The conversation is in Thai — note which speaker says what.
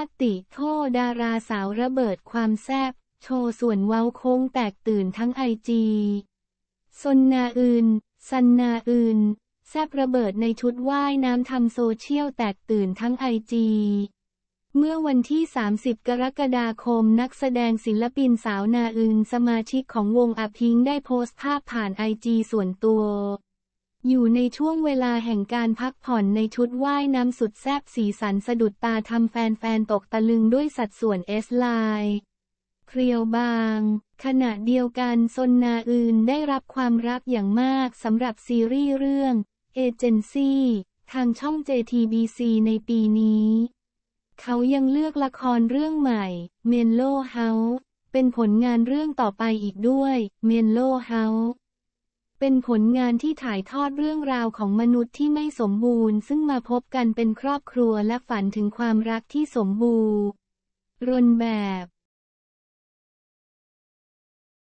Speaker 1: าติโทดาราสาวระเบิดความแซบโชว์ส่วนเว้าโค้งแตกตื่นทั้งไอจีซนนาอืนซันนาอืน แซบระเบิดในชุดว่ายน้ำทำโซเชียลแตกตื่นทั้งไอจี เมื่อวันที่ 30 กรกฎาคมนักแสดงศิลปินสาวนาอึนสมาชิกของวงอพิงได้โพสต์ภาพผ่านไอจีส่วนตัวอยู่ในช่วงเวลาแห่งการพักผ่อนในชุดว่ายน้ำสุดแซบสีสันสะดุดตาทำแฟนๆตกตะลึงด้วยสัดส่วนเอสไลน์ เครียวบาง ขณะเดียวกันซนนาอื่นได้รับความรักอย่างมากสำหรับซีรีส์เรื่องเอเจนซี่ทางช่อง JTBC ในปีนี้ เขายังเลือกละครเรื่องใหม่เมนโลเฮาส์เป็นผลงานเรื่องต่อไปอีกด้วยเมนโลเฮาส์เป็นผลงานที่ถ่ายทอดเรื่องราวของมนุษย์ที่ไม่สมบูรณ์ ซึ่งมาพบกันเป็นครอบครัวและฝันถึงความรักที่ส
Speaker 2: มบูรณ์ รนแบบ